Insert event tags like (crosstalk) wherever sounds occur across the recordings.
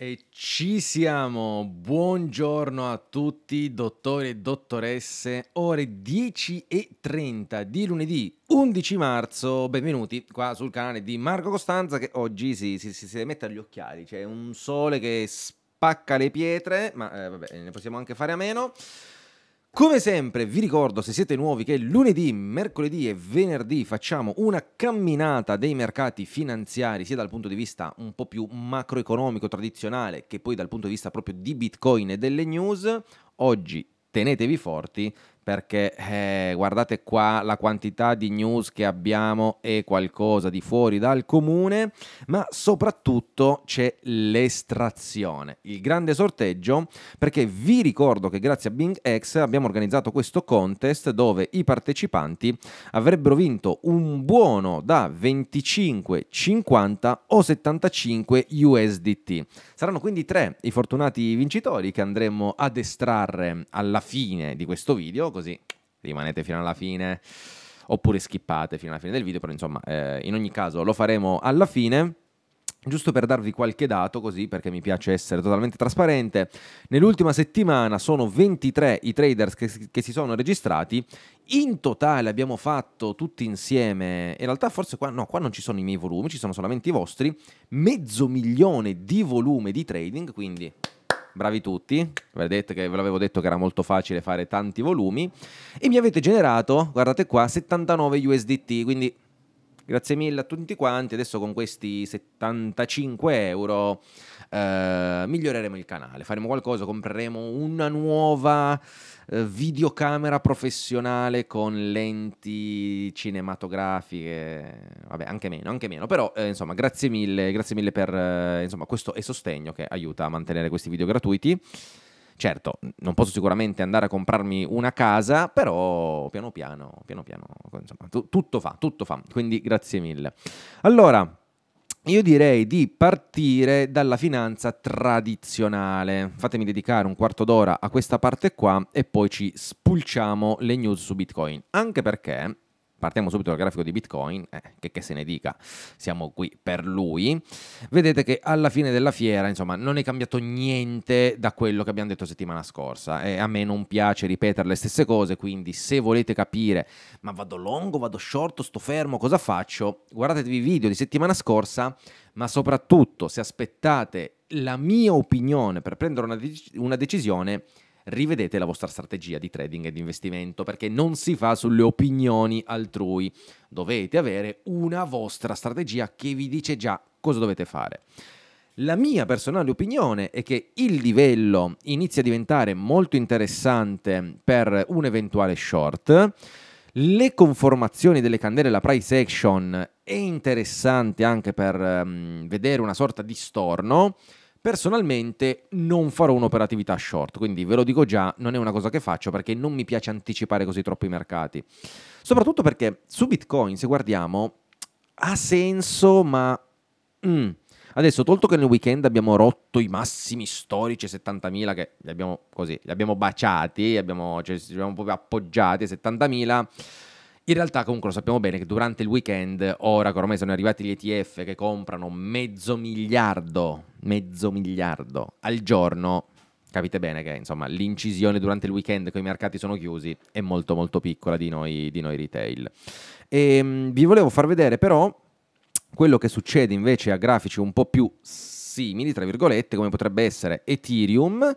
E ci siamo, buongiorno a tutti, dottori e dottoresse, ore 10 e 30 di lunedì 11 marzo, benvenuti qua sul canale di Marco Costanza che oggi si, si, si deve mettere gli occhiali, c'è un sole che spacca le pietre, ma eh, vabbè ne possiamo anche fare a meno. Come sempre vi ricordo se siete nuovi che lunedì, mercoledì e venerdì facciamo una camminata dei mercati finanziari sia dal punto di vista un po' più macroeconomico tradizionale che poi dal punto di vista proprio di Bitcoin e delle news. Oggi tenetevi forti perché eh, guardate qua la quantità di news che abbiamo è qualcosa di fuori dal comune, ma soprattutto c'è l'estrazione, il grande sorteggio, perché vi ricordo che grazie a Bing X abbiamo organizzato questo contest dove i partecipanti avrebbero vinto un buono da 25, 50 o 75 USDT. Saranno quindi tre i fortunati vincitori che andremo ad estrarre alla fine di questo video così rimanete fino alla fine oppure skippate fino alla fine del video, però insomma eh, in ogni caso lo faremo alla fine. Giusto per darvi qualche dato, così perché mi piace essere totalmente trasparente, nell'ultima settimana sono 23 i traders che, che, si sono registrati, in totale abbiamo fatto tutti insieme, in realtà forse qua, no, qua non ci sono i miei volumi, ci sono solamente i vostri, mezzo milione di volume di trading, quindi bravi tutti, vedete che ve l'avevo detto che era molto facile fare tanti volumi, e mi avete generato, guardate qua, 79 USDT, quindi grazie mille a tutti quanti, adesso con questi 75 euro eh, miglioreremo il canale, faremo qualcosa, compreremo una nuova eh, videocamera professionale con lenti cinematografiche, vabbè anche meno, anche meno, però eh, insomma grazie mille, grazie mille per eh, insomma, questo e sostegno che aiuta a mantenere questi video gratuiti. Certo, non posso sicuramente andare a comprarmi una casa, però piano piano, piano piano, insomma, t- tutto fa, tutto fa. Quindi grazie mille. Allora, io direi di partire dalla finanza tradizionale. Fatemi dedicare un quarto d'ora a questa parte qua e poi ci spulciamo le news su Bitcoin. Anche perché partiamo subito dal grafico di Bitcoin, eh, che, che, se ne dica, siamo qui per lui, vedete che alla fine della fiera, insomma, non è cambiato niente da quello che abbiamo detto settimana scorsa. E eh, a me non piace ripetere le stesse cose, quindi se volete capire, ma vado longo, vado short, sto fermo, cosa faccio? Guardatevi i video di settimana scorsa, ma soprattutto se aspettate la mia opinione per prendere una, dec- una decisione, rivedete la vostra strategia di trading e di investimento perché non si fa sulle opinioni altrui. Dovete avere una vostra strategia che vi dice già cosa dovete fare. La mia personale opinione è che il livello inizia a diventare molto interessante per un eventuale short. Le conformazioni delle candele, la price action è interessante anche per um, vedere una sorta di storno. Personalmente non farò un'operatività short, quindi ve lo dico già, non è una cosa che faccio perché non mi piace anticipare così troppo i mercati. Soprattutto perché su Bitcoin, se guardiamo, ha senso, ma... Mm. Adesso, tolto che nel weekend abbiamo rotto i massimi storici 70.000, che li abbiamo così, li abbiamo baciati, abbiamo, cioè, ci abbiamo proprio appoggiati, 70.000 in realtà comunque lo sappiamo bene che durante il weekend, ora che ormai sono arrivati gli ETF che comprano mezzo miliardo, mezzo miliardo al giorno, capite bene che insomma, l'incisione durante il weekend che i mercati sono chiusi è molto molto piccola di noi, di noi retail. E, ehm, vi volevo far vedere però quello che succede invece a grafici un po' più simili, tra virgolette, come potrebbe essere Ethereum,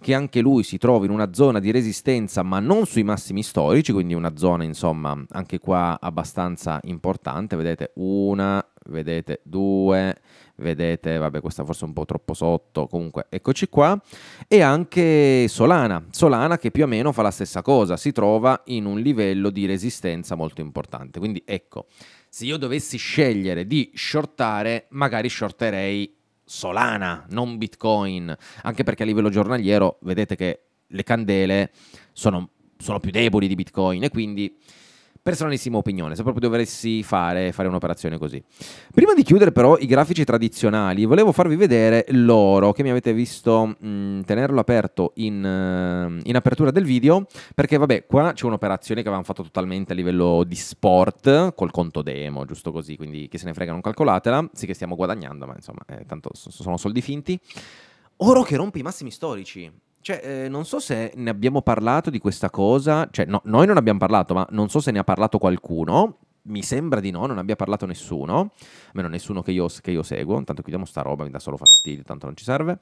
che anche lui si trova in una zona di resistenza ma non sui massimi storici, quindi una zona insomma anche qua abbastanza importante, vedete una, vedete due, vedete, vabbè questa forse un po' troppo sotto, comunque eccoci qua, e anche Solana, Solana che più o meno fa la stessa cosa, si trova in un livello di resistenza molto importante, quindi ecco, se io dovessi scegliere di shortare, magari shorterei Solana, non Bitcoin, anche perché a livello giornaliero vedete che le candele sono, sono più deboli di Bitcoin e quindi personalissima opinione, se proprio dovessi fare, fare un'operazione così. Prima di chiudere però i grafici tradizionali, volevo farvi vedere l'oro che mi avete visto mh, mm, tenerlo aperto in, eh, in, apertura del video, perché vabbè, qua c'è un'operazione che avevamo fatto totalmente a livello di sport, col conto demo, giusto così, quindi chi se ne frega non calcolatela, sì che stiamo guadagnando, ma insomma, eh, tanto sono soldi finti. Oro che rompe i massimi storici. Cioè, eh, non so se ne abbiamo parlato di questa cosa, cioè no, noi non abbiamo parlato, ma non so se ne ha parlato qualcuno. Mi sembra di no, non abbia parlato nessuno, almeno nessuno che io, che io seguo. Intanto chiudiamo sta roba, mi dà solo fastidio, tanto non ci serve.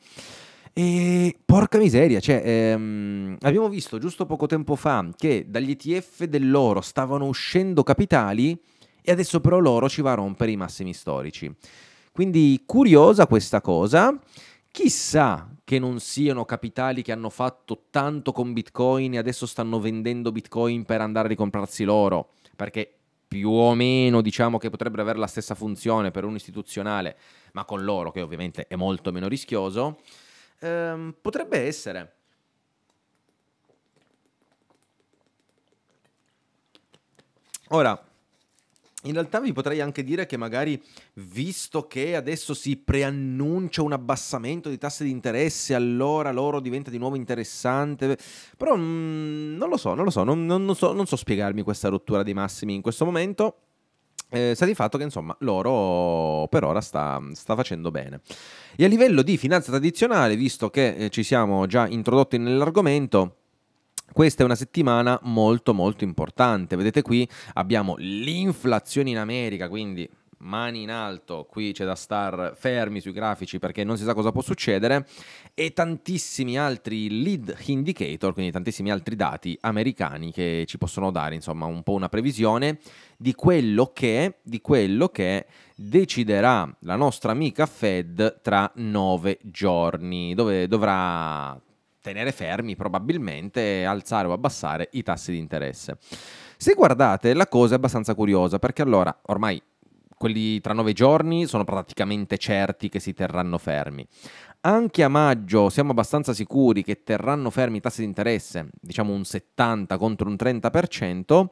E porca miseria, cioè, ehm, abbiamo visto giusto poco tempo fa che dagli ETF dell'oro stavano uscendo capitali e adesso però l'oro ci va a rompere i massimi storici. Quindi curiosa questa cosa, chissà che non siano capitali che hanno fatto tanto con Bitcoin e adesso stanno vendendo Bitcoin per andare a ricomprarsi loro, perché più o meno diciamo che potrebbero avere la stessa funzione per un istituzionale, ma con loro che ovviamente è molto meno rischioso, ehm, potrebbe essere. Ora, in realtà vi potrei anche dire che magari, visto che adesso si preannuncia un abbassamento di tasse di interesse, allora l'oro diventa di nuovo interessante. Però mh, mm, non lo so, non lo so non, non so, non so spiegarmi questa rottura dei massimi in questo momento. Eh, sta di fatto che insomma l'oro per ora sta, sta, facendo bene. E a livello di finanza tradizionale, visto che eh, ci siamo già introdotti nell'argomento, questa è una settimana molto molto importante, vedete qui abbiamo l'inflazione in America, quindi mani in alto, qui c'è da star fermi sui grafici perché non si sa cosa può succedere, e tantissimi altri lead indicator, quindi tantissimi altri dati americani che ci possono dare insomma un po' una previsione di quello che, di quello che deciderà la nostra amica Fed tra nove giorni, dove dovrà tenere fermi probabilmente, e alzare o abbassare i tassi di interesse. Se guardate, la cosa è abbastanza curiosa perché allora ormai quelli tra nove giorni sono praticamente certi che si terranno fermi. Anche a maggio siamo abbastanza sicuri che terranno fermi i tassi di interesse, diciamo un 70 contro un 30%,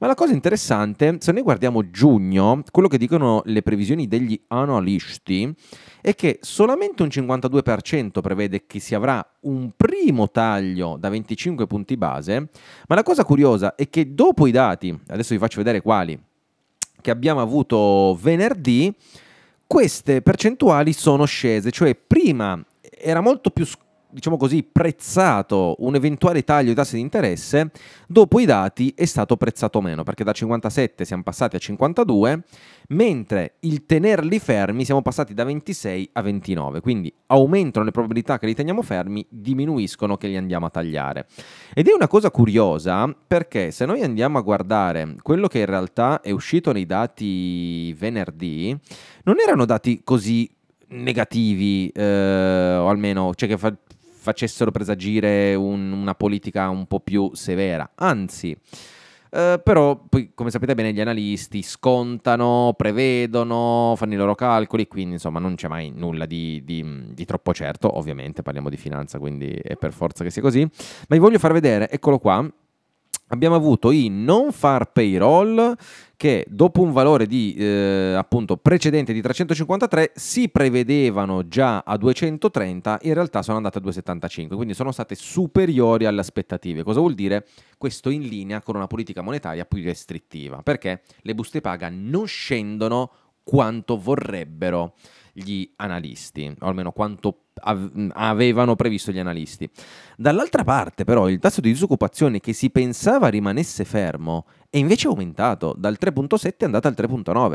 ma la cosa interessante, se noi guardiamo giugno, quello che dicono le previsioni degli analisti è che solamente un 52% prevede che si avrà un primo taglio da 25 punti base, ma la cosa curiosa è che dopo i dati, adesso vi faccio vedere quali, che abbiamo avuto venerdì, queste percentuali sono scese, cioè prima era molto più scomodo diciamo così, prezzato un eventuale taglio di tassi di interesse, dopo i dati è stato prezzato meno, perché da 57 siamo passati a 52, mentre il tenerli fermi siamo passati da 26 a 29, quindi aumentano le probabilità che li teniamo fermi, diminuiscono che li andiamo a tagliare. Ed è una cosa curiosa perché se noi andiamo a guardare quello che in realtà è uscito nei dati venerdì, non erano dati così negativi eh, o almeno cioè che fa, facessero presagire un, una politica un po' più severa. Anzi, eh, però poi, come sapete bene, gli analisti scontano, prevedono, fanno i loro calcoli, quindi insomma non c'è mai nulla di, di, di troppo certo, ovviamente parliamo di finanza, quindi è per forza che sia così, ma vi voglio far vedere, eccolo qua, abbiamo avuto i non far payroll che dopo un valore di, eh, appunto, precedente di 353 si prevedevano già a 230, in realtà sono andate a 275, quindi sono state superiori alle aspettative. Cosa vuol dire? Questo in linea con una politica monetaria più restrittiva, perché le buste paga non scendono quanto vorrebbero gli analisti, o almeno quanto avevano previsto gli analisti. Dall'altra parte però il tasso di disoccupazione che si pensava rimanesse fermo è invece aumentato dal 3.7 è andato al 3.9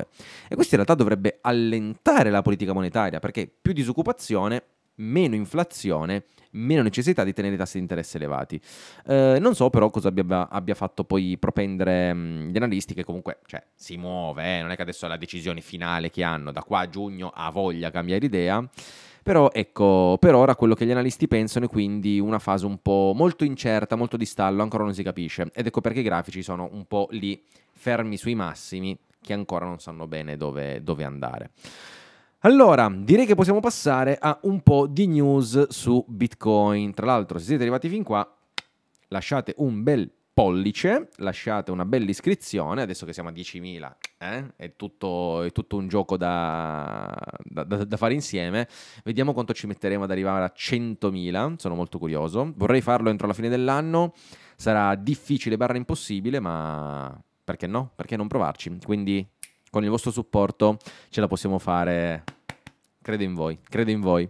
e questo in realtà dovrebbe allentare la politica monetaria perché più disoccupazione meno inflazione, meno necessità di tenere i tassi di interesse elevati. Eh, non so però cosa abbia, abbia fatto poi propendere mh, gli analisti che comunque cioè, si muove, eh, non è che adesso è la decisione finale che hanno, da qua a giugno ha voglia cambiare idea. Però ecco, per ora quello che gli analisti pensano è quindi una fase un po' molto incerta, molto di stallo, ancora non si capisce. Ed ecco perché i grafici sono un po' lì fermi sui massimi che ancora non sanno bene dove, dove andare. Allora, direi che possiamo passare a un po' di news su Bitcoin. Tra l'altro, se siete arrivati fin qua, lasciate un bel pollice, lasciate una bella iscrizione, adesso che siamo a 10.000, eh? è, tutto, è, tutto, un gioco da, da, da, da, fare insieme, vediamo quanto ci metteremo ad arrivare a 100.000, sono molto curioso, vorrei farlo entro la fine dell'anno, sarà difficile barra impossibile, ma perché no? Perché non provarci? Quindi con il vostro supporto ce la possiamo fare. Credo in voi, credo in voi.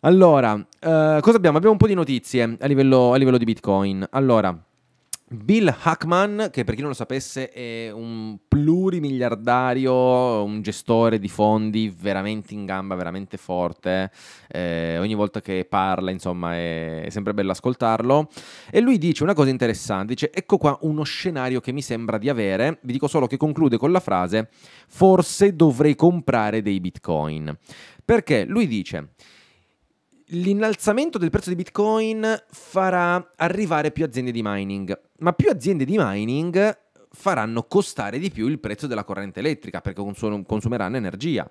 Allora, eh, cosa abbiamo? Abbiamo un po' di notizie a livello, a livello di Bitcoin. Allora, Bill Hackman, che per chi non lo sapesse è un plurimiliardario, un gestore di fondi veramente in gamba, veramente forte, eh, ogni volta che parla insomma è, sempre bello ascoltarlo, e lui dice una cosa interessante, dice ecco qua uno scenario che mi sembra di avere, vi dico solo che conclude con la frase forse dovrei comprare dei bitcoin, perché lui dice l'innalzamento del prezzo di Bitcoin farà arrivare più aziende di mining, ma più aziende di mining faranno costare di più il prezzo della corrente elettrica perché consumeranno energia.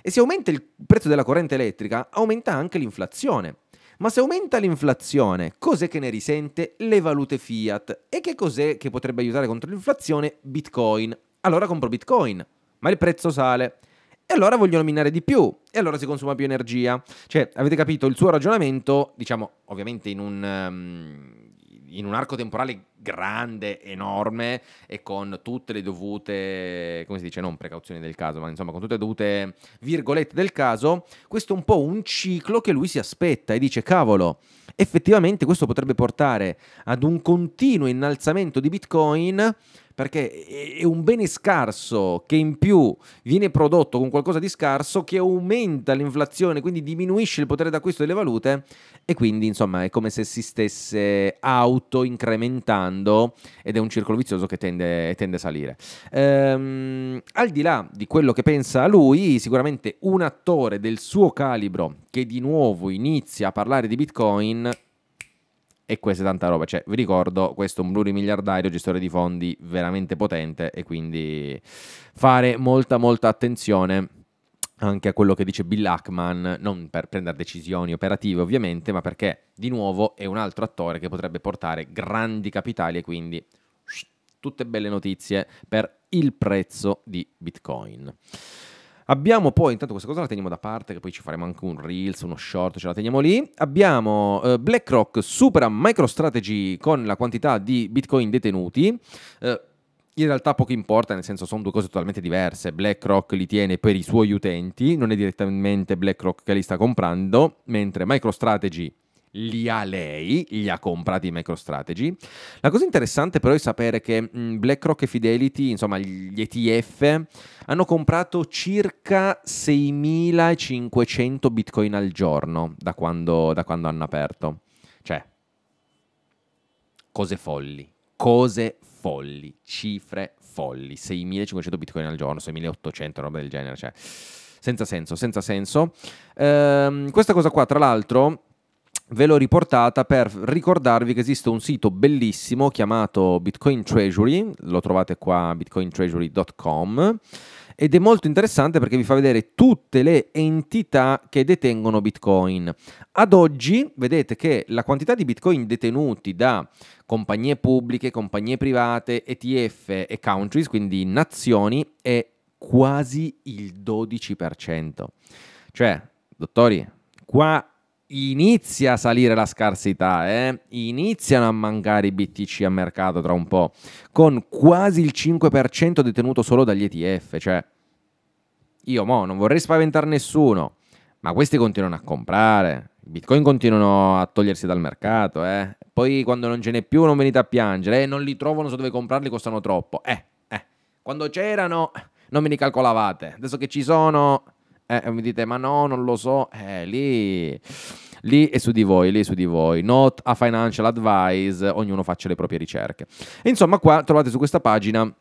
E se aumenta il prezzo della corrente elettrica, aumenta anche l'inflazione. Ma se aumenta l'inflazione, cos'è che ne risente? Le valute fiat. E che cos'è che potrebbe aiutare contro l'inflazione? Bitcoin. Allora compro Bitcoin, ma il prezzo sale e allora vogliono minare di più e allora si consuma più energia. Cioè, avete capito il suo ragionamento, diciamo, ovviamente in un, um, in un arco temporale grande, enorme e con tutte le dovute, come si dice, non precauzioni del caso, ma insomma con tutte le dovute virgolette del caso, questo è un po' un ciclo che lui si aspetta e dice cavolo, effettivamente questo potrebbe portare ad un continuo innalzamento di Bitcoin perché è un bene scarso che in più viene prodotto con qualcosa di scarso che aumenta l'inflazione, quindi diminuisce il potere d'acquisto delle valute e quindi insomma è come se si stesse auto incrementando ed è un circolo vizioso che tende, tende a salire. Ehm, al di là di quello che pensa lui, sicuramente un attore del suo calibro che di nuovo inizia a parlare di Bitcoin e questa è tanta roba. Cioè, vi ricordo, questo è un Bluri miliardario, gestore di fondi veramente potente e quindi fare molta molta attenzione anche a quello che dice Bill Ackman, non per prendere decisioni operative ovviamente, ma perché di nuovo è un altro attore che potrebbe portare grandi capitali e quindi tutte belle notizie per il prezzo di Bitcoin. Abbiamo poi, intanto questa cosa la teniamo da parte, che poi ci faremo anche un reels, uno short, ce la teniamo lì. Abbiamo eh, BlackRock supera MicroStrategy con la quantità di bitcoin detenuti. Eh, in realtà poco importa, nel senso sono due cose totalmente diverse. BlackRock li tiene per i suoi utenti, non è direttamente BlackRock che li sta comprando, mentre MicroStrategy li ha lei, li ha comprati MicroStrategy. La cosa interessante però è sapere che mm, BlackRock e Fidelity, insomma gli ETF, hanno comprato circa 6.500 bitcoin al giorno da quando, da quando hanno aperto. Cioè, cose folli, cose folli, cifre folli, 6.500 bitcoin al giorno, 6.800, roba del genere, cioè senza senso, senza senso. Ehm, questa cosa qua, tra l'altro, ve l'ho riportata per ricordarvi che esiste un sito bellissimo chiamato Bitcoin Treasury, lo trovate qua bitcointreasury.com ed è molto interessante perché vi fa vedere tutte le entità che detengono Bitcoin. Ad oggi vedete che la quantità di Bitcoin detenuti da compagnie pubbliche, compagnie private, ETF e countries, quindi nazioni, è quasi il 12%. Cioè, dottori, qua inizia a salire la scarsità, eh? iniziano a mancare i BTC a mercato tra un po', con quasi il 5% detenuto solo dagli ETF. Cioè, io mo non vorrei spaventare nessuno, ma questi continuano a comprare, i bitcoin continuano a togliersi dal mercato, eh? poi quando non ce n'è più non venite a piangere, eh? non li trovano non so dove comprarli, costano troppo. Eh, eh. Quando c'erano non me li calcolavate, adesso che ci sono eh, mi dite ma no, non lo so, eh, lì, lì è su di voi, lì è su di voi, not a financial advice, ognuno faccia le proprie ricerche. insomma qua trovate su questa pagina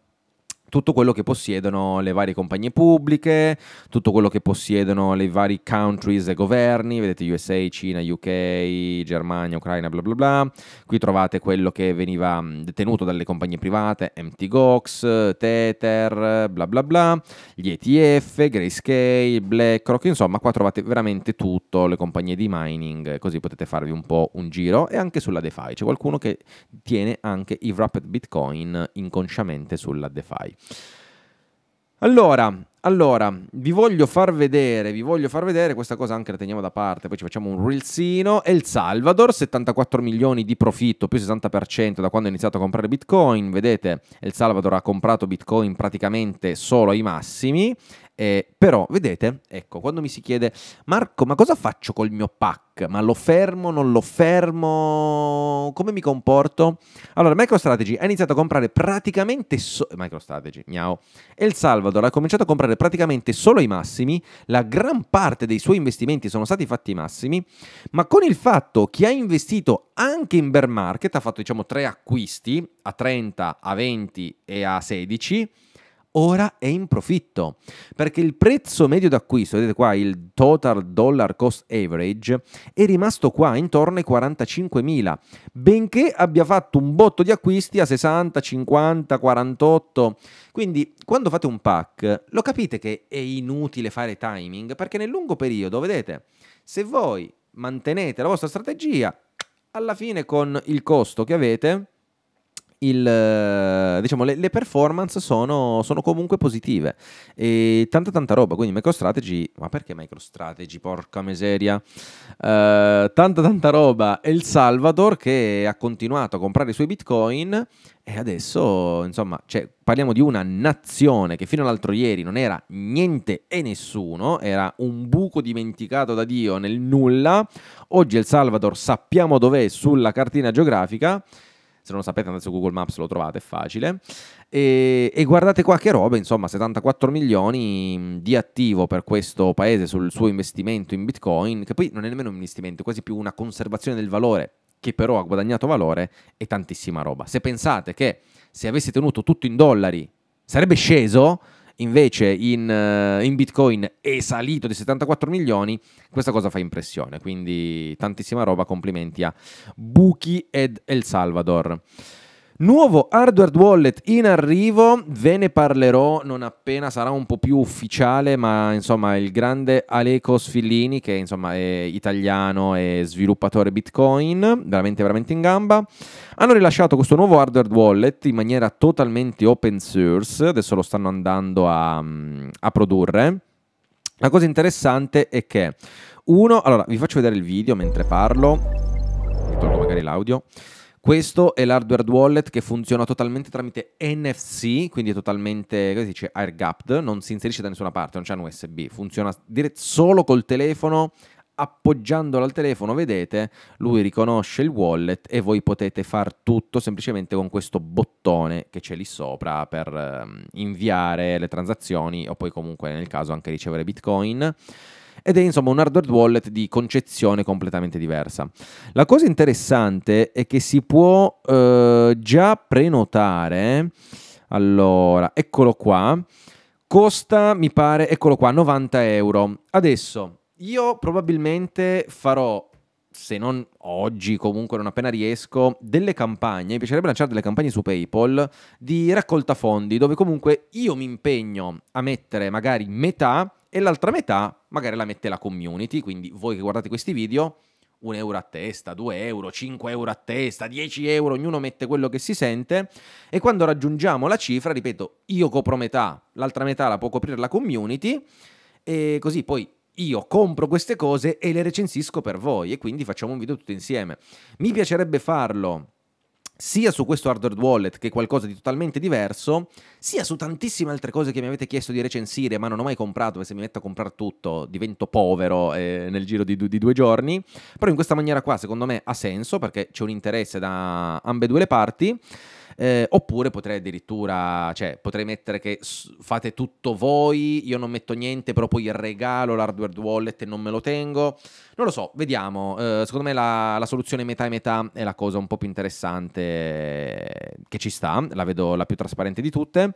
tutto quello che possiedono le varie compagnie pubbliche, tutto quello che possiedono le varie countries e governi, vedete USA, Cina, UK, Germania, Ucraina, bla bla bla. Qui trovate quello che veniva mm, detenuto dalle compagnie private, MTGOX, Tether, bla bla bla, gli ETF, Grayscale, BlackRock, insomma qua trovate veramente tutto, le compagnie di mining, così potete farvi un po' un giro e anche sulla DeFi. C'è qualcuno che tiene anche i wrapped Bitcoin inconsciamente sulla DeFi. Allora, allora, vi voglio far vedere, vi voglio far vedere, questa cosa anche la teniamo da parte, poi ci facciamo un reelsino. El Salvador, 74 milioni di profitto, più 60% da quando ha iniziato a comprare Bitcoin. Vedete, El Salvador ha comprato Bitcoin praticamente solo ai massimi eh, però, vedete, ecco, quando mi si chiede Marco, ma cosa faccio col mio pack? Ma lo fermo, non lo fermo? Come mi comporto? Allora, MicroStrategy ha iniziato a comprare praticamente solo... MicroStrategy, miau. El Salvador ha cominciato a comprare praticamente solo i massimi, la gran parte dei suoi investimenti sono stati fatti i massimi, ma con il fatto che ha investito anche in bear market, ha fatto diciamo tre acquisti, a 30, a 20 e a 16 ora è in profitto, perché il prezzo medio d'acquisto, vedete qua il total dollar cost average, è rimasto qua intorno ai 45.000, benché abbia fatto un botto di acquisti a 60, 50, 48. Quindi quando fate un pack lo capite che è inutile fare timing, perché nel lungo periodo, vedete, se voi mantenete la vostra strategia, alla fine con il costo che avete, il, eh, diciamo, le, le, performance sono, sono, comunque positive. E tanta tanta roba, quindi MicroStrategy, ma perché MicroStrategy, porca miseria? Uh, tanta tanta roba. El Salvador che ha continuato a comprare i suoi bitcoin e adesso, insomma, cioè, parliamo di una nazione che fino all'altro ieri non era niente e nessuno, era un buco dimenticato da Dio nel nulla. Oggi El Salvador sappiamo dov'è sulla cartina geografica se non lo sapete andate su Google Maps, lo trovate, è facile. E, e guardate qua che roba, insomma, 74 milioni mm, di attivo per questo paese sul suo investimento in Bitcoin, che poi non è nemmeno un investimento, è quasi più una conservazione del valore, che però ha guadagnato valore e tantissima roba. Se pensate che se avessi tenuto tutto in dollari sarebbe sceso, invece in, eh, in, Bitcoin è salito di 74 milioni, questa cosa fa impressione, quindi tantissima roba, complimenti a Buki ed El Salvador. Nuovo hardware wallet in arrivo, ve ne parlerò non appena sarà un po' più ufficiale, ma insomma il grande Aleco Sfillini, che insomma è italiano e sviluppatore Bitcoin, veramente veramente in gamba, hanno rilasciato questo nuovo hardware wallet in maniera totalmente open source, adesso lo stanno andando a, a produrre. La cosa interessante è che, uno, allora vi faccio vedere il video mentre parlo, tolgo magari l'audio. Questo è l'hardware wallet che funziona totalmente tramite NFC, quindi è totalmente, come si dice, air gapped, non si inserisce da nessuna parte, non c'è un USB, funziona dirett- solo col telefono, appoggiandolo al telefono, vedete, lui riconosce il wallet e voi potete far tutto semplicemente con questo bottone che c'è lì sopra per ehm, inviare le transazioni o poi comunque nel caso anche ricevere Bitcoin ed è insomma un hardware wallet di concezione completamente diversa. La cosa interessante è che si può eh, già prenotare, allora, eccolo qua, costa, mi pare, eccolo qua, 90 euro. Adesso, io probabilmente farò se non oggi, comunque non appena riesco, delle campagne, mi piacerebbe lanciare delle campagne su PayPal di raccolta fondi, dove comunque io mi impegno a mettere magari metà e l'altra metà magari la mette la community, quindi voi che guardate questi video, 1 euro a testa, 2 euro, 5 euro a testa, 10 euro, ognuno mette quello che si sente e quando raggiungiamo la cifra, ripeto, io copro metà, l'altra metà la può coprire la community e così poi io compro queste cose e le recensisco per voi e quindi facciamo un video tutti insieme. Mi piacerebbe farlo sia su questo hardware wallet che qualcosa di totalmente diverso, sia su tantissime altre cose che mi avete chiesto di recensire ma non ho mai comprato, perché se mi metto a comprare tutto divento povero eh, nel giro di, di, due giorni, però in questa maniera qua secondo me ha senso perché c'è un interesse da ambedue le parti eh, oppure potrei addirittura, cioè potrei mettere che fate tutto voi, io non metto niente, però poi il regalo, l'hardware wallet e non me lo tengo. Non lo so, vediamo. Eh, secondo me la, la soluzione metà e metà è la cosa un po' più interessante che ci sta, la vedo la più trasparente di tutte.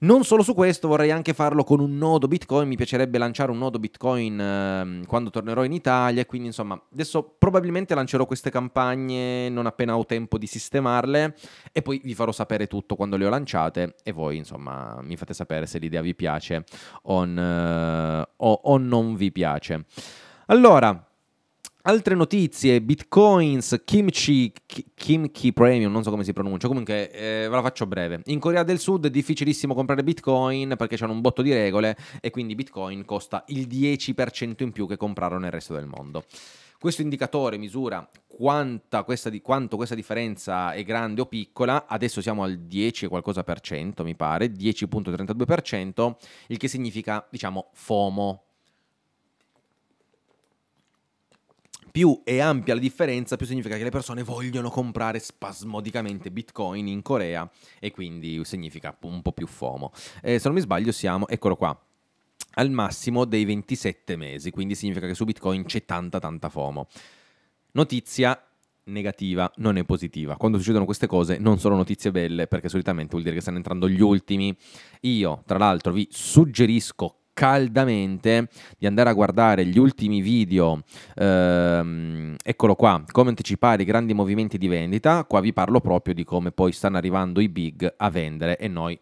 Non solo su questo, vorrei anche farlo con un nodo Bitcoin, mi piacerebbe lanciare un nodo Bitcoin eh, quando tornerò in Italia, quindi insomma, adesso probabilmente lancerò queste campagne non appena ho tempo di sistemarle e poi vi farò sapere tutto quando le ho lanciate e voi insomma mi fate sapere se l'idea vi piace on, eh, o, o non vi piace. Allora, Altre notizie, bitcoins, kimchi, kimchi premium, non so come si pronuncia, comunque eh, ve la faccio breve. In Corea del Sud è difficilissimo comprare bitcoin perché c'hanno un botto di regole e quindi bitcoin costa il 10% in più che comprarlo nel resto del mondo. Questo indicatore misura questa di, quanto questa differenza è grande o piccola, adesso siamo al 10 e qualcosa per cento mi pare, 10.32%, il che significa diciamo FOMO, più è ampia la differenza, più significa che le persone vogliono comprare spasmodicamente Bitcoin in Corea e quindi significa un po' più FOMO. Eh, se non mi sbaglio siamo, eccolo qua, al massimo dei 27 mesi, quindi significa che su Bitcoin c'è tanta tanta FOMO. Notizia negativa, non è positiva. Quando succedono queste cose non sono notizie belle, perché solitamente vuol dire che stanno entrando gli ultimi. Io, tra l'altro, vi suggerisco caldamente di andare a guardare gli ultimi video, ehm, eccolo qua, come anticipare i grandi movimenti di vendita, qua vi parlo proprio di come poi stanno arrivando i big a vendere e noi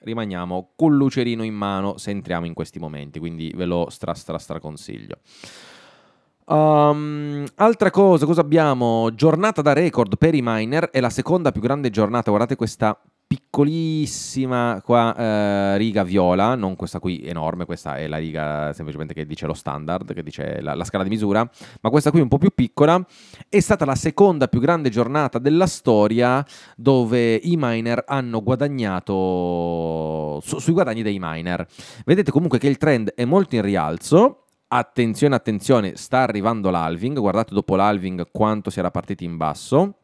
rimaniamo col lucerino in mano se entriamo in questi momenti, quindi ve lo stra stra stra consiglio. Um, altra cosa, cosa abbiamo? Giornata da record per i miner, è la seconda più grande giornata, guardate questa piccolissima qua eh, riga viola, non questa qui enorme, questa è la riga semplicemente che dice lo standard, che dice la, la, scala di misura, ma questa qui un po' più piccola, è stata la seconda più grande giornata della storia dove i miner hanno guadagnato su, sui guadagni dei miner. Vedete comunque che il trend è molto in rialzo, attenzione, attenzione, sta arrivando l'alving, guardate dopo l'alving quanto si era partiti in basso.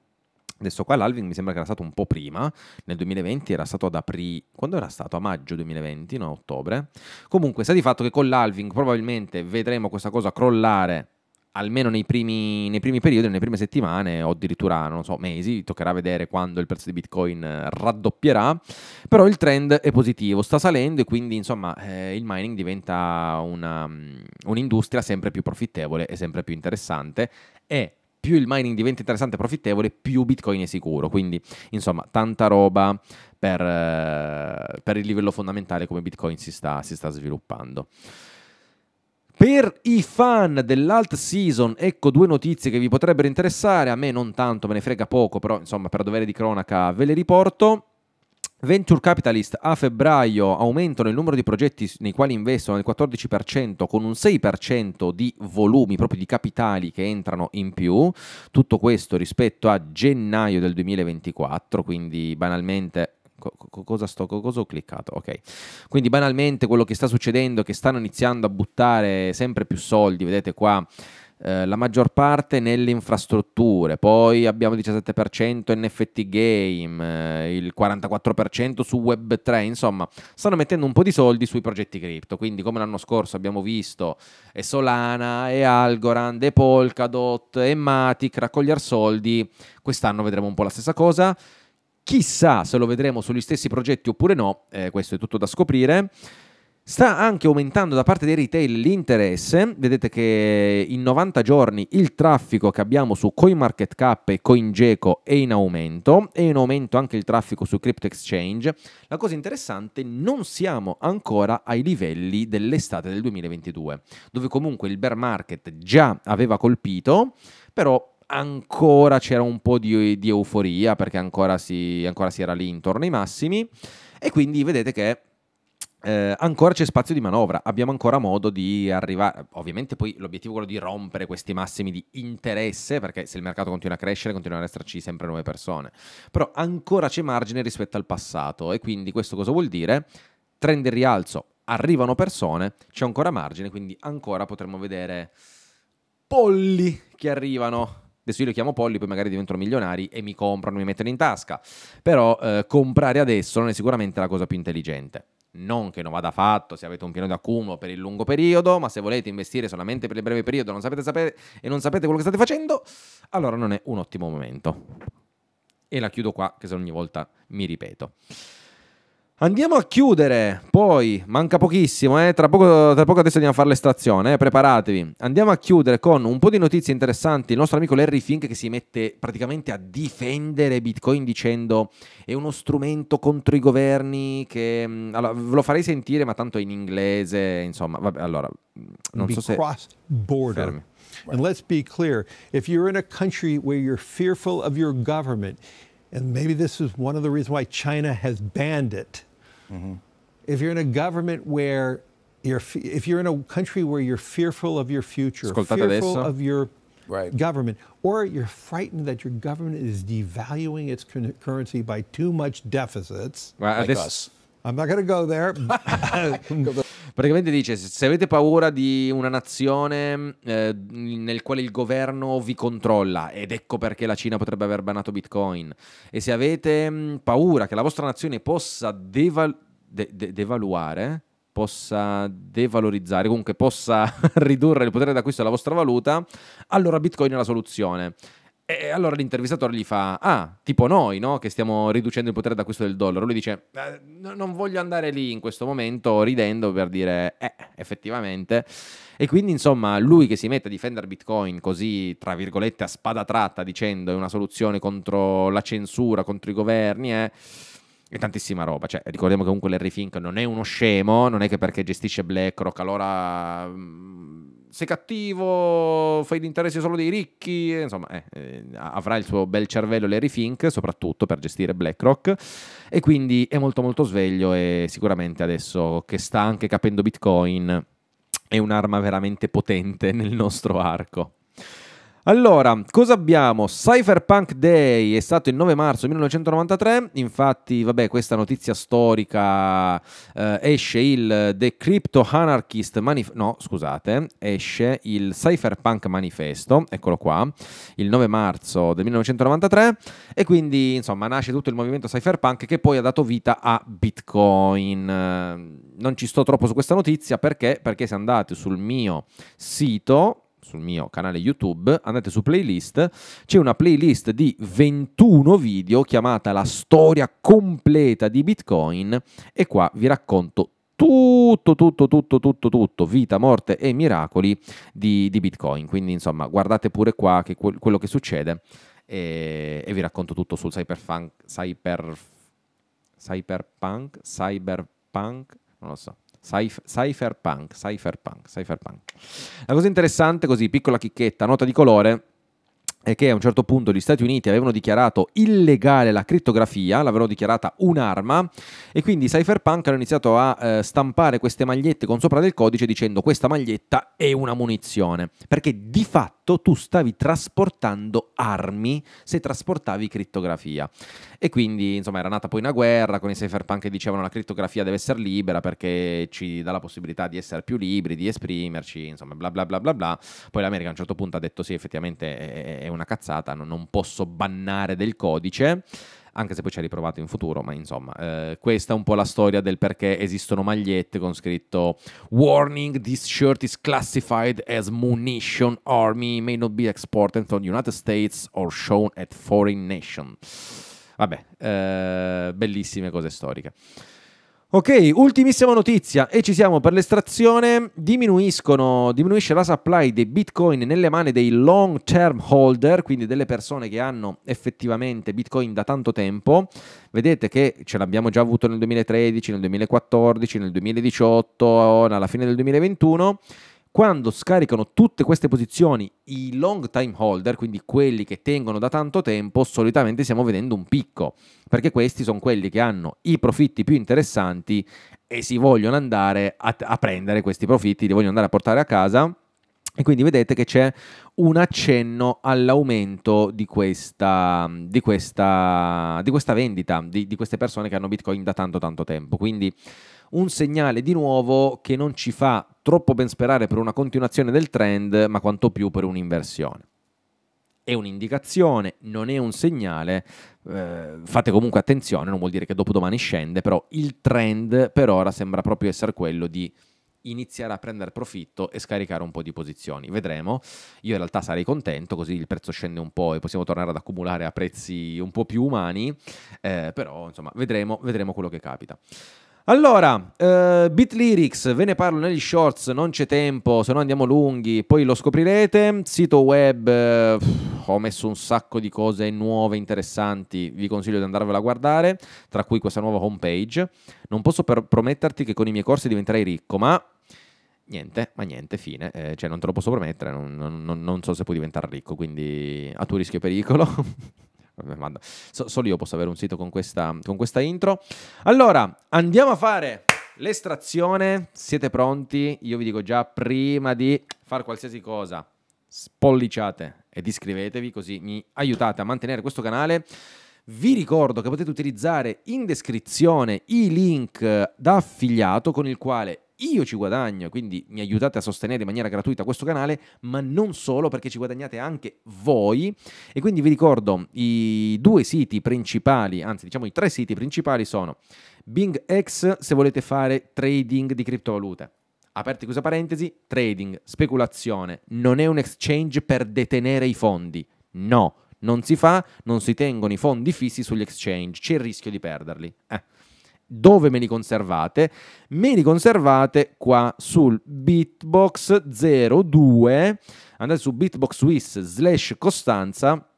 Adesso qua l'alving mi sembra che era stato un po' prima, nel 2020 era stato ad aprile, quando era stato? A maggio 2020, non a ottobre. Comunque sta di fatto che con l'alving probabilmente vedremo questa cosa crollare almeno nei primi, nei primi, periodi, nelle prime settimane o addirittura, non so, mesi, toccherà vedere quando il prezzo di Bitcoin eh, raddoppierà, però il trend è positivo, sta salendo e quindi insomma eh, il mining diventa una, mm, un'industria sempre più profittevole e sempre più interessante e più il mining diventa interessante e profittevole, più Bitcoin è sicuro. Quindi, insomma, tanta roba per, eh, per il livello fondamentale come Bitcoin si sta, si sta sviluppando. Per i fan dell'alt season, ecco due notizie che vi potrebbero interessare, a me non tanto, me ne frega poco, però insomma per dovere di cronaca ve le riporto. Venture Capitalist a febbraio aumentano il numero di progetti nei quali investono del 14% con un 6% di volumi proprio di capitali che entrano in più, tutto questo rispetto a gennaio del 2024, quindi banalmente cosa, sto, cosa ho cliccato? Ok, quindi banalmente quello che sta succedendo è che stanno iniziando a buttare sempre più soldi, vedete qua eh, la maggior parte nelle infrastrutture, poi abbiamo eh, il 17% NFT game, il 44% su Web3, insomma stanno mettendo un po' di soldi sui progetti cripto, quindi come l'anno scorso abbiamo visto e Solana, e Algorand, e Polkadot, e Matic raccogliere soldi, quest'anno vedremo un po' la stessa cosa. Chissà se lo vedremo sugli stessi progetti oppure no, eh, questo è tutto da scoprire. Sta anche aumentando da parte dei retail l'interesse, vedete che in 90 giorni il traffico che abbiamo su CoinMarketCap e CoinGeco è in aumento, è in aumento anche il traffico su CryptoExchange. La cosa interessante, non siamo ancora ai livelli dell'estate del 2022, dove comunque il bear market già aveva colpito, però ancora c'era un po' di, di euforia perché ancora si, ancora si era lì intorno ai massimi e quindi vedete che eh, ancora c'è spazio di manovra, abbiamo ancora modo di arrivare. Ovviamente, poi l'obiettivo è quello di rompere questi massimi di interesse, perché se il mercato continua a crescere, continuano ad esserci sempre nuove persone. Però ancora c'è margine rispetto al passato, e quindi questo cosa vuol dire? Trend in rialzo, arrivano persone, c'è ancora margine, quindi ancora potremmo vedere polli che arrivano adesso io li chiamo polli, poi magari diventano milionari e mi comprano, mi mettono in tasca. Però eh, comprare adesso non è sicuramente la cosa più intelligente non che non vada fatto se avete un piano di accumulo per il lungo periodo, ma se volete investire solamente per il breve periodo non sapete sapere, e non sapete quello che state facendo, allora non è un ottimo momento. E la chiudo qua, che se ogni volta mi ripeto. Andiamo a chiudere, poi manca pochissimo, eh? tra, poco, tra, poco, adesso andiamo a fare l'estrazione, eh? preparatevi. Andiamo a chiudere con un po' di notizie interessanti. Il nostro amico Larry Fink che si mette praticamente a difendere Bitcoin dicendo è uno strumento contro i governi che... Mm, allora, ve lo farei sentire ma tanto in inglese, insomma, vabbè, allora, mm, non so se... Border. And let's be clear, if you're in a country where you're fearful of your government, and maybe this is one of the reasons why China has banned it, Mm-hmm. If you're in a government where you're, if you're in a country where you're fearful of your future, fearful of your right. government, or you're frightened that your government is devaluing its currency by too much deficits. like this, us. I'm not going to go there. (laughs) praticamente dice se avete paura di una nazione eh, nel quale il governo vi controlla ed ecco perché la Cina potrebbe aver banato Bitcoin e se avete mh, mm, paura che la vostra nazione possa deval- de- de- devaluare possa devalorizzare, comunque possa (laughs) ridurre il potere d'acquisto della vostra valuta, allora Bitcoin è la soluzione. E allora l'intervistatore gli fa, ah, tipo noi, no? Che stiamo riducendo il potere d'acquisto del dollaro. Lui dice, eh, non voglio andare lì in questo momento, ridendo per dire, eh, effettivamente. E quindi, insomma, lui che si mette a difendere Bitcoin così, tra virgolette, a spada tratta, dicendo è una soluzione contro la censura, contro i governi, eh, è... e tantissima roba. Cioè, ricordiamo che comunque Larry Fink non è uno scemo, non è che perché gestisce BlackRock, allora... Mm, sei cattivo, fai l'interesse solo dei ricchi, eh, insomma, eh, eh avrà il suo bel cervello Larry Fink, soprattutto per gestire BlackRock, e quindi è molto molto sveglio e sicuramente adesso che sta anche capendo Bitcoin è un'arma veramente potente nel nostro arco. Allora, cosa abbiamo? Cypherpunk Day è stato il 9 marzo 1993, infatti, vabbè, questa notizia storica eh, esce il The Crypto Anarchist Manifesto, no, scusate, esce il Cypherpunk Manifesto, eccolo qua, il 9 marzo del 1993 e quindi, insomma, nasce tutto il movimento Cypherpunk che poi ha dato vita a Bitcoin. Non ci sto troppo su questa notizia perché perché se andate sul mio sito sul mio canale YouTube, andate su playlist, c'è una playlist di 21 video chiamata La storia completa di Bitcoin e qua vi racconto tutto, tutto, tutto, tutto, tutto, vita, morte e miracoli di, di Bitcoin. Quindi insomma guardate pure qua che que- quello che succede e, e, vi racconto tutto sul cyberpunk, cyber, cyberpunk, cyberpunk, non lo so cypherpunk, cypherpunk, cypherpunk. La cosa interessante, così, piccola chicchetta, nota di colore, è che a un certo punto gli Stati Uniti avevano dichiarato illegale la crittografia, l'avevano dichiarata un'arma, e quindi cypherpunk hanno iniziato a eh, stampare queste magliette con sopra del codice dicendo questa maglietta è una munizione, perché di fatto fatto tu stavi trasportando armi se trasportavi crittografia. E quindi, insomma, era nata poi una guerra con i cypherpunk che dicevano la crittografia deve essere libera perché ci dà la possibilità di essere più libri, di esprimerci, insomma, bla bla bla bla bla. Poi l'America a un certo punto ha detto sì, effettivamente è una cazzata, non posso bannare del codice anche se poi ci ha riprovato in futuro, ma insomma, eh, questa è un po' la storia del perché esistono magliette con scritto Warning, this shirt is classified as munition army, may not be exported from the United States or shown at foreign nation. Vabbè, eh, bellissime cose storiche. Ok, ultimissima notizia e ci siamo per l'estrazione. diminuisce la supply dei bitcoin nelle mani dei long term holder, quindi delle persone che hanno effettivamente bitcoin da tanto tempo. Vedete che ce l'abbiamo già avuto nel 2013, nel 2014, nel 2018, alla fine del 2021 quando scaricano tutte queste posizioni i long time holder, quindi quelli che tengono da tanto tempo, solitamente stiamo vedendo un picco, perché questi sono quelli che hanno i profitti più interessanti e si vogliono andare a, a prendere questi profitti, li vogliono andare a portare a casa e quindi vedete che c'è un accenno all'aumento di questa, di questa, di questa vendita, di, di, queste persone che hanno Bitcoin da tanto tanto tempo. Quindi un segnale di nuovo che non ci fa troppo ben sperare per una continuazione del trend, ma quanto più per un'inversione. È un'indicazione, non è un segnale, eh, fate comunque attenzione, non vuol dire che dopo domani scende, però il trend per ora sembra proprio essere quello di iniziare a prendere profitto e scaricare un po' di posizioni. Vedremo. Io in realtà sarei contento, così il prezzo scende un po' e possiamo tornare ad accumulare a prezzi un po' più umani, eh, però insomma vedremo, vedremo quello che capita. Allora, uh, eh, Beat Lyrics, ve ne parlo negli shorts, non c'è tempo, se no andiamo lunghi, poi lo scoprirete. Sito web, uh, ho messo un sacco di cose nuove, interessanti, vi consiglio di andarvela a guardare, tra cui questa nuova homepage. Non posso prometterti che con i miei corsi diventerai ricco, ma niente, ma niente, fine, eh, cioè non te lo posso promettere, non, non, non, so se puoi diventare ricco, quindi a tuo rischio e pericolo. (laughs) so, solo io posso avere un sito con questa, con questa intro. Allora, andiamo a fare l'estrazione, siete pronti? Io vi dico già, prima di fare qualsiasi cosa, spolliciate ed iscrivetevi così mi aiutate a mantenere questo canale. Vi ricordo che potete utilizzare in descrizione i link eh, da affiliato con il quale io ci guadagno, quindi mi aiutate a sostenere in maniera gratuita questo canale, ma non solo perché ci guadagnate anche voi. E quindi vi ricordo i due siti principali, anzi diciamo i tre siti principali sono BingX se volete fare trading di criptovalute. Aperti questa parentesi, trading, speculazione, non è un exchange per detenere i fondi. No, non si fa, non si tengono i fondi fissi sugli exchange, c'è il rischio di perderli. Eh. Dove me li conservate? Me li conservate qua sul Bitbox02, andate su Bitbox Swiss slash Costanza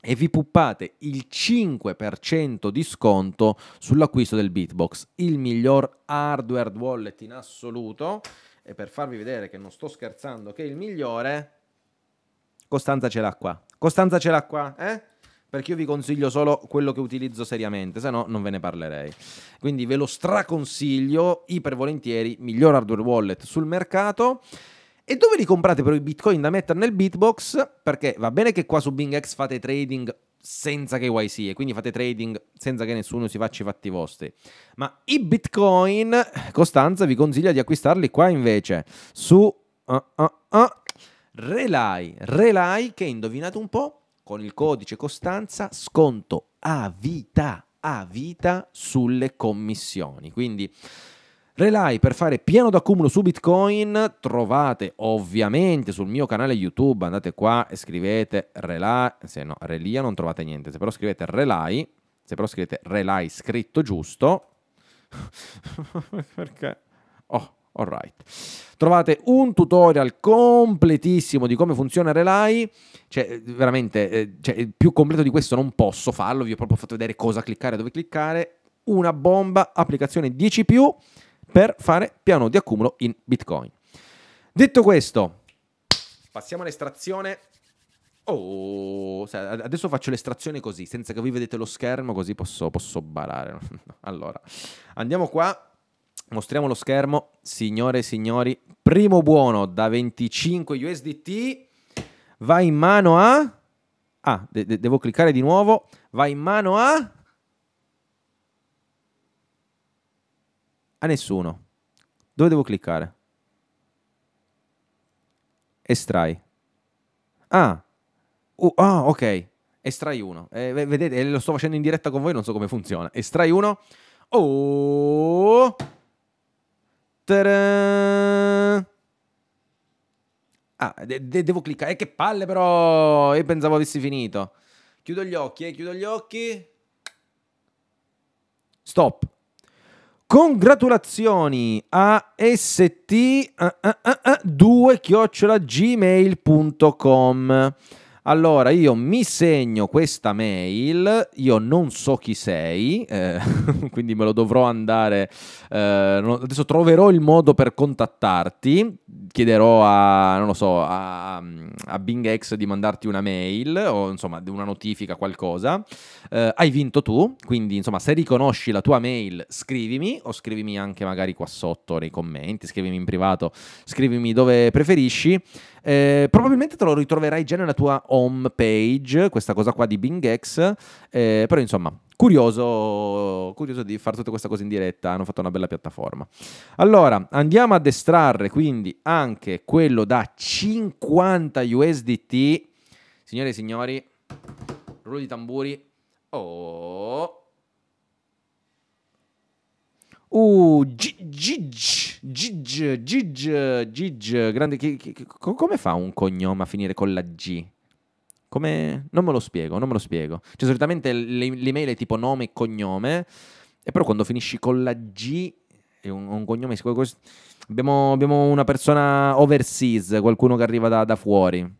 e vi puppate il 5% di sconto sull'acquisto del Bitbox, il miglior hardware wallet in assoluto. E per farvi vedere che non sto scherzando, che è il migliore, Costanza ce l'ha qua. Costanza ce l'ha qua, eh? Perché io vi consiglio solo quello che utilizzo seriamente, se no non ve ne parlerei. Quindi ve lo straconsiglio, ipervolentieri, miglior hardware wallet sul mercato. E dove li comprate però i bitcoin da mettere nel bitbox? Perché va bene che qua su BingX fate trading senza KYC e quindi fate trading senza che nessuno si faccia i fatti vostri. Ma i bitcoin, Costanza vi consiglia di acquistarli qua invece su uh, uh, uh, Relay, Relay che indovinate un po', con il codice Costanza sconto a vita, a vita sulle commissioni. Quindi Relay per fare pieno d'accumulo su Bitcoin trovate ovviamente sul mio canale YouTube, andate qua e scrivete Relay, se no Relia non trovate niente, se però scrivete Relay, se però scrivete Relay scritto giusto, (laughs) perché... Oh, Alright. Trovate un tutorial completissimo di come funziona Relay, cioè veramente eh, cioè, più completo di questo non posso farlo, vi ho proprio fatto vedere cosa cliccare, dove cliccare, una bomba, applicazione 10 per fare piano di accumulo in Bitcoin. Detto questo, passiamo all'estrazione. Oh, adesso faccio l'estrazione così, senza che voi vedete lo schermo, così posso, posso barare. (laughs) allora, andiamo qua Mostriamo lo schermo, signore e signori. Primo buono da 25 USDT. Va in mano a... Ah, de- de- devo cliccare di nuovo. Va in mano a... A nessuno. Dove devo cliccare? Estrai. Ah. Uh, ah, ok. Estrai uno. Eh, vedete, eh, lo sto facendo in diretta con voi, non so come funziona. Estrai uno. Oh! Ah, de- de- devo cliccare. E eh, che palle però! Io pensavo avessi finito. Chiudo gli occhi, eh, chiudo gli occhi. Stop. Congratulazioni a st2 gmail.com. Allora io mi segno questa mail, io non so chi sei, eh, (laughs) quindi me lo dovrò andare, eh, adesso troverò il modo per contattarti, chiederò a, non lo so, a, a Bing X di mandarti una mail o insomma una notifica, qualcosa. Eh, hai vinto tu, quindi insomma se riconosci la tua mail scrivimi o scrivimi anche magari qua sotto nei commenti, scrivimi in privato, scrivimi dove preferisci. Eh, probabilmente te lo ritroverai già nella tua home page, questa cosa qua di Bing X, eh, però insomma, curioso, curioso di fare tutte queste cose in diretta, hanno fatto una bella piattaforma. Allora, andiamo ad estrarre quindi anche quello da 50 USDT. Signore e signori, rullo di tamburi. Oh Uh, Gig, Gig, Gig, Gig, grande. Chi, chi, come fa un cognome a finire con la G? Come? Non me lo spiego, non me lo spiego. Cioè, solitamente l'email è tipo nome e cognome, e però quando finisci con la G è un, un cognome. Abbiamo, abbiamo, una persona overseas, qualcuno che arriva da, da fuori.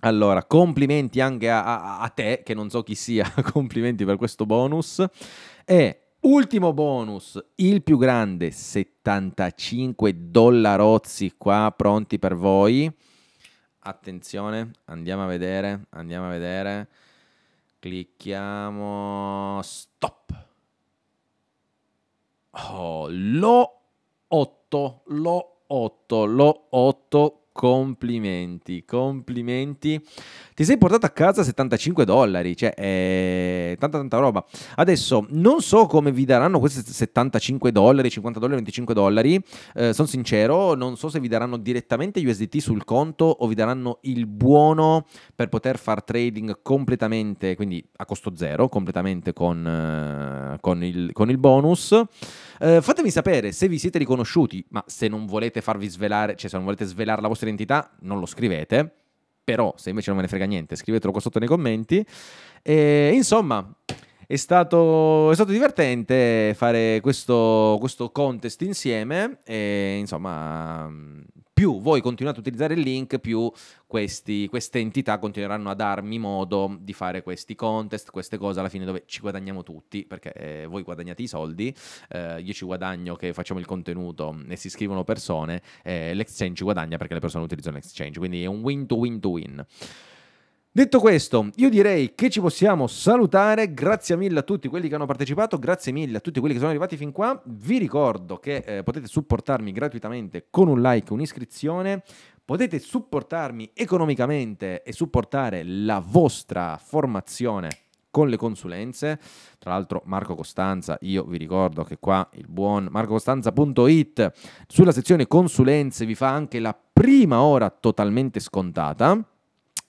Allora, complimenti anche a, a, a te, che non so chi sia, (laughs) complimenti per questo bonus. E Ultimo bonus, il più grande, 75 dollarozzi qua pronti per voi. Attenzione, andiamo a vedere, andiamo a vedere. Clicchiamo stop. Oh, lo 8, lo 8, lo 8 complimenti, complimenti. Ti sei portato a casa 75 dollari, cioè eh, tanta tanta roba. Adesso non so come vi daranno questi 75 dollari, 50 dollari, 25 dollari, eh, sono sincero, non so se vi daranno direttamente USDT sul conto o vi daranno il buono per poter far trading completamente, quindi a costo zero, completamente con, eh, con, il, con il bonus. Eh, fatemi sapere se vi siete riconosciuti, ma se non volete farvi svelare, cioè se non volete svelare la vostra identità, non lo scrivete. Però, se invece non ve ne frega niente, scrivetelo qua sotto nei commenti. E, insomma, è stato, è stato, divertente fare questo, questo contest insieme e insomma più voi continuate a utilizzare il link, più questi, queste entità continueranno a darmi modo di fare questi contest, queste cose alla fine dove ci guadagniamo tutti, perché eh, voi guadagnate i soldi, eh, io ci guadagno che facciamo il contenuto e si iscrivono persone, eh, l'exchange ci guadagna perché le persone utilizzano l'exchange, quindi è un win to win to win. Detto questo, io direi che ci possiamo salutare, grazie mille a tutti quelli che hanno partecipato, grazie mille a tutti quelli che sono arrivati fin qua, vi ricordo che eh, potete supportarmi gratuitamente con un like, un'iscrizione, potete supportarmi economicamente e supportare la vostra formazione con le consulenze. Tra l'altro Marco Costanza, io vi ricordo che qua il buon marcocostanza.it sulla sezione consulenze vi fa anche la prima ora totalmente scontata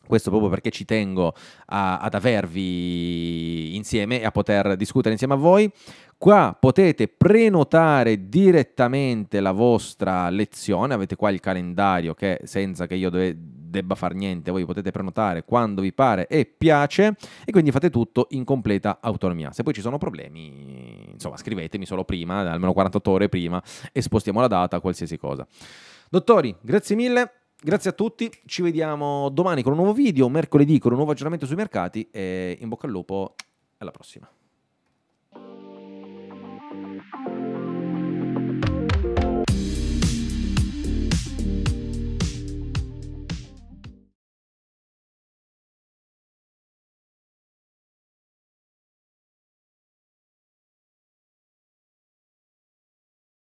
questo proprio perché ci tengo a, ad avervi insieme e a poter discutere insieme a voi. Qua potete prenotare direttamente la vostra lezione, avete qua il calendario che senza che io dove, debba far niente, voi potete prenotare quando vi pare e piace e quindi fate tutto in completa autonomia. Se poi ci sono problemi, insomma, scrivetemi solo prima, almeno 48 ore prima e spostiamo la data, qualsiasi cosa. Dottori, grazie mille. Grazie a tutti, ci vediamo domani con un nuovo video, mercoledì con un nuovo aggiornamento sui mercati e in bocca al lupo, alla prossima.